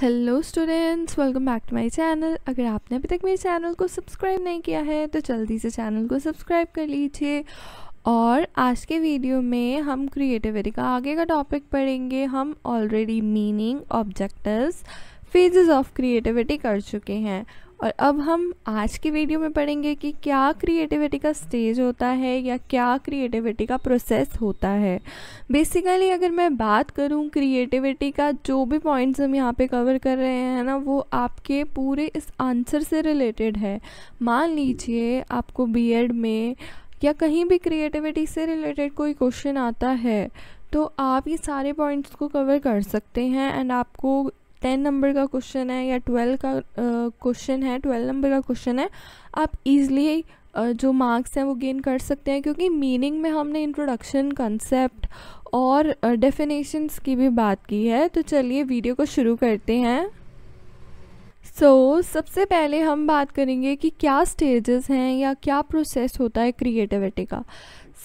hello students welcome back to my channel अगर आपने अभी तक मेरे चैनल को सब्सक्राइब नहीं किया है तो जल्दी से चैनल को सब्सक्राइब कर लीजिए और आज के वीडियो में हम क्रिएटिविटी का आगे का टॉपिक पढ़ेंगे हम already meaning objectives phases of creativity कर चुके हैं और अब हम आज की वीडियो में पढ़ेंगे कि क्या क्रिएटिविटी का स्टेज होता है या क्या क्रिएटिविटी का प्रोसेस होता है बेसिकली अगर मैं बात करूं क्रिएटिविटी का जो भी पॉइंट्स हम यहाँ पे कवर कर रहे हैं ना वो आपके पूरे इस आंसर से रिलेटेड है मान लीजिए आपको बीएड में या कहीं भी क्रिएटिविटी से रिलेटेड कोई क्वेश्चन आता है तो आप ये सारे पॉइंट्स को कवर कर सकते हैं एंड आपको टेन नंबर का क्वेश्चन है या ट्वेल्व का क्वेश्चन है ट्वेल्व नंबर का क्वेश्चन है आप इजीली जो मार्क्स हैं वो गेन कर सकते हैं क्योंकि मीनिंग में हमने इंट्रोडक्शन कंसेप्ट और डेफिनेशंस की भी बात की है तो चलिए वीडियो को शुरू करते हैं सो so, सबसे पहले हम बात करेंगे कि क्या स्टेजेस हैं या क्या प्रोसेस होता है क्रिएटिविटी का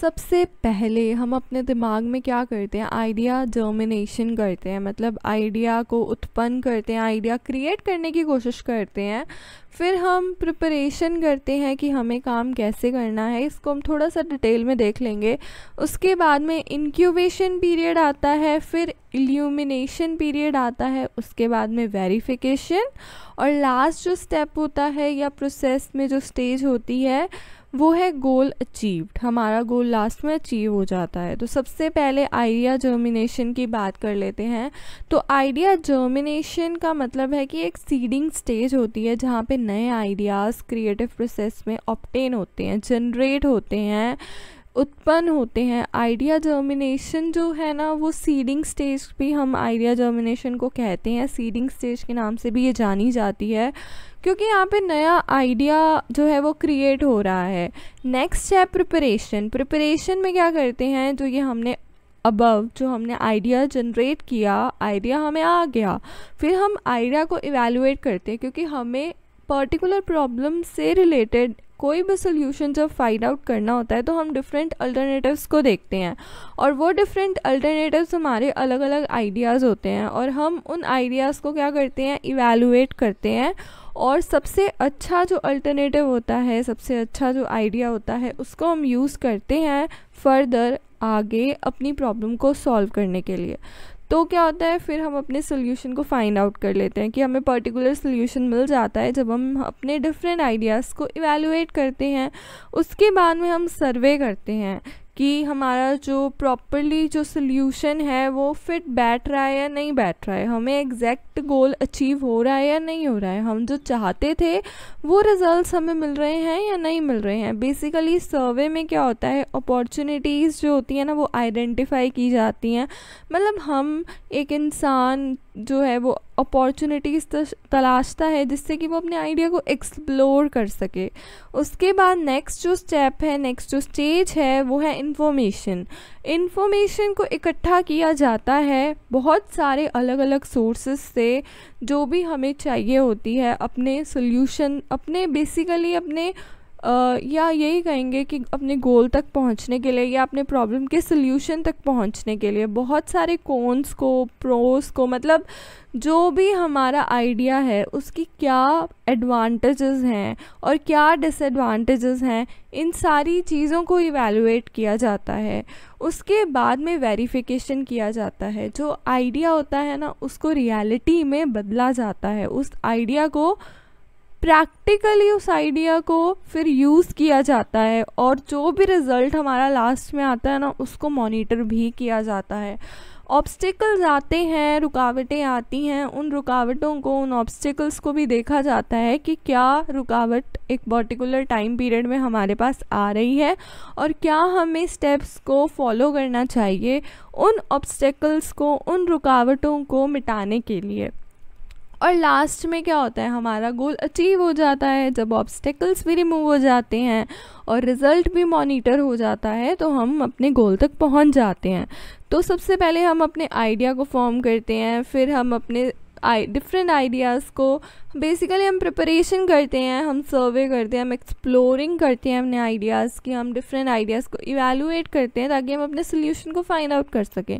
सबसे पहले हम अपने दिमाग में क्या करते हैं आइडिया जर्मिनेशन करते हैं मतलब आइडिया को उत्पन्न करते हैं आइडिया क्रिएट करने की कोशिश करते हैं फिर हम प्रिपरेशन करते हैं कि हमें काम कैसे करना है इसको हम थोड़ा सा डिटेल में देख लेंगे उसके बाद में इंक्यूबेशन पीरियड आता है फिर इल्यूमिनेशन पीरियड आता है उसके बाद में वेरिफिकेशन और लास्ट जो स्टेप होता है या प्रोसेस में जो स्टेज होती है वो है गोल अचीव्ड हमारा गोल लास्ट में अचीव हो जाता है तो सबसे पहले आइडिया जर्मिनेशन की बात कर लेते हैं तो आइडिया जर्मिनेशन का मतलब है कि एक सीडिंग स्टेज होती है जहाँ पे नए आइडियाज़ क्रिएटिव प्रोसेस में ऑप्टेन होते हैं जनरेट होते हैं उत्पन्न होते हैं आइडिया जर्मिनेशन जो है ना वो सीडिंग स्टेज भी हम आइडिया जर्मिनेशन को कहते हैं सीडिंग स्टेज के नाम से भी ये जानी जाती है क्योंकि यहाँ पे नया आइडिया जो है वो क्रिएट हो रहा है नेक्स्ट है प्रिपरेशन प्रिपरेशन में क्या करते हैं जो ये हमने अबव जो हमने आइडिया जनरेट किया आइडिया हमें आ गया फिर हम आइडिया को इवेलुएट करते हैं क्योंकि हमें पर्टिकुलर प्रॉब्लम से रिलेटेड कोई भी सोल्यूशन जब फाइंड आउट करना होता है तो हम डिफरेंट अल्टरनेटिव्स को देखते हैं और वो डिफरेंट अल्टरनेटिव्स हमारे अलग अलग आइडियाज़ होते हैं और हम उन आइडियाज़ को क्या करते हैं इवेलुएट करते हैं और सबसे अच्छा जो अल्टरनेटिव होता है सबसे अच्छा जो आइडिया होता है उसको हम यूज़ करते हैं फर्दर आगे अपनी प्रॉब्लम को सॉल्व करने के लिए तो क्या होता है फिर हम अपने सोल्यूशन को फाइंड आउट कर लेते हैं कि हमें पर्टिकुलर सोल्यूशन मिल जाता है जब हम अपने डिफरेंट आइडियाज़ को इवेलुएट करते हैं उसके बाद में हम सर्वे करते हैं कि हमारा जो प्रॉपरली जो सोल्यूशन है वो फिट बैठ रहा है या नहीं बैठ रहा है हमें एग्जैक्ट गोल अचीव हो रहा है या नहीं हो रहा है हम जो चाहते थे वो रिजल्ट्स हमें मिल रहे हैं या नहीं मिल रहे हैं बेसिकली सर्वे में क्या होता है अपॉर्चुनिटीज़ जो होती हैं ना वो आइडेंटिफाई की जाती हैं मतलब हम एक इंसान जो है वो अपॉर्चुनिटीज़ तलाशता है जिससे कि वो अपने आइडिया को एक्सप्लोर कर सके उसके बाद नेक्स्ट जो स्टेप है नेक्स्ट जो स्टेज है वो है इन्फॉर्मेशन इन्फॉर्मेशन को इकट्ठा किया जाता है बहुत सारे अलग अलग सोर्सेज से जो भी हमें चाहिए होती है अपने सोल्यूशन अपने बेसिकली अपने या यही कहेंगे कि अपने गोल तक पहुंचने के लिए या अपने प्रॉब्लम के सोल्यूशन तक पहुंचने के लिए बहुत सारे कोन्स को प्रोस को मतलब जो भी हमारा आइडिया है उसकी क्या एडवांटेजेस हैं और क्या डिसएडवांटेजेस हैं इन सारी चीज़ों को इवेलुएट किया जाता है उसके बाद में वेरिफिकेशन किया जाता है जो आइडिया होता है ना उसको रियलिटी में बदला जाता है उस आइडिया को प्रैक्टिकली उस आइडिया को फिर यूज़ किया जाता है और जो भी रिज़ल्ट हमारा लास्ट में आता है ना उसको मॉनिटर भी किया जाता है ऑब्स्टिकल्स आते हैं रुकावटें आती हैं उन रुकावटों को उन ऑब्स्टिकल्स को भी देखा जाता है कि क्या रुकावट एक पर्टिकुलर टाइम पीरियड में हमारे पास आ रही है और क्या हमें स्टेप्स को फॉलो करना चाहिए उन ऑब्स्टिकल्स को उन रुकावटों को मिटाने के लिए और लास्ट में क्या होता है हमारा गोल अचीव हो जाता है जब ऑब्स्टेकल्स भी रिमूव हो जाते हैं और रिज़ल्ट भी मॉनिटर हो जाता है तो हम अपने गोल तक पहुंच जाते हैं तो सबसे पहले हम अपने आइडिया को फॉर्म करते हैं फिर हम अपने आई डिफरेंट आइडियाज़ को बेसिकली हम प्रिपरेशन करते हैं हम सर्वे करते हैं हम एक्सप्लोरिंग करते हैं अपने आइडियाज़ की हम डिफरेंट आइडियाज़ को इवेलुएट करते हैं ताकि हम अपने सोल्यूशन को फाइंड आउट कर सकें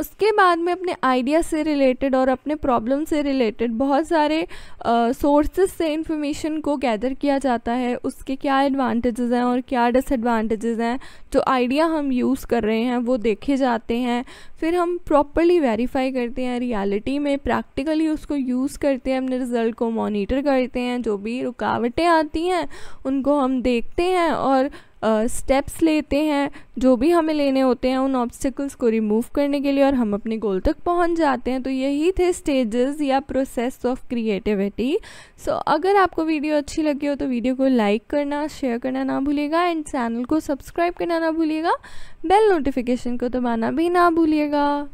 उसके बाद में अपने आइडिया से रिलेटेड और अपने प्रॉब्लम से रिलेटेड बहुत सारे सोर्सेज uh, से इंफॉर्मेशन को गैदर किया जाता है उसके क्या एडवांटेजेस हैं और क्या डिसएडवांटेजेस हैं जो आइडिया हम यूज़ कर रहे हैं वो देखे जाते हैं फिर हम प्रॉपरली वेरीफाई करते हैं रियलिटी में प्रैक्टिकली प्रैक्टिकली उसको यूज़ करते हैं अपने रिज़ल्ट को मॉनिटर करते हैं जो भी रुकावटें आती हैं उनको हम देखते हैं और स्टेप्स uh, लेते हैं जो भी हमें लेने होते हैं उन ऑब्स्टिकल्स को रिमूव करने के लिए और हम अपने गोल तक पहुंच जाते हैं तो यही थे स्टेजेस या प्रोसेस ऑफ क्रिएटिविटी सो अगर आपको वीडियो अच्छी लगी हो तो वीडियो को लाइक करना शेयर करना ना भूलिएगा एंड चैनल को सब्सक्राइब करना ना भूलिएगा बेल नोटिफिकेशन को दबाना भी ना भूलिएगा